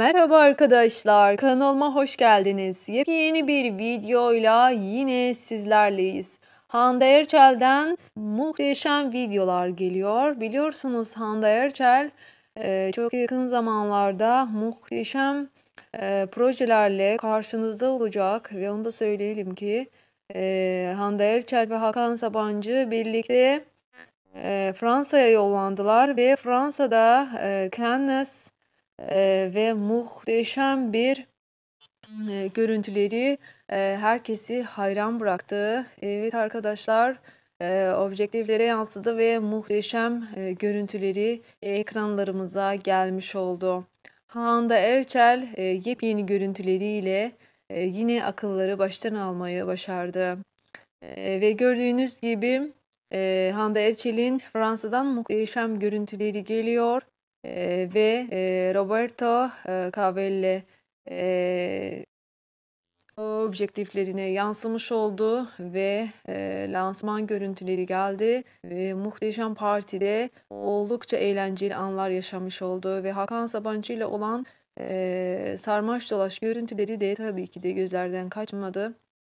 Merhaba arkadaşlar, kanalıma hoş geldiniz. Yepyeni bir videoyla yine sizlerleyiz. Hande Erçel'den muhteşem videolar geliyor. Biliyorsunuz Hande Erçel e, çok yakın zamanlarda muhteşem e, projelerle karşınızda olacak ve onu da söyleyelim ki e, Hande Erçel ve Hakan Sabancı birlikte Fransa'ya yollandılar ve Fransa'da Cannes ve muhteşem bir görüntüleri herkesi hayran bıraktı. Evet arkadaşlar objektiflere yansıdı ve muhteşem görüntüleri ekranlarımıza gelmiş oldu. Handa Erçel yepyeni görüntüleriyle yine akılları baştan almayı başardı. ve gördüğünüz gibi e, Hande Erçel'in Fransa'dan muhteşem görüntüleri geliyor ve e, Roberto e, Cavalli e, objektiflerine yansımış oldu ve e, lansman görüntüleri geldi. ve muhteşem partide oldukça eğlenceli anlar yaşamış oldu ve Hakan Sabancı ile olan e, sarmaş dolaş görüntüleri de tabii ki de gözlerden kaçmadı.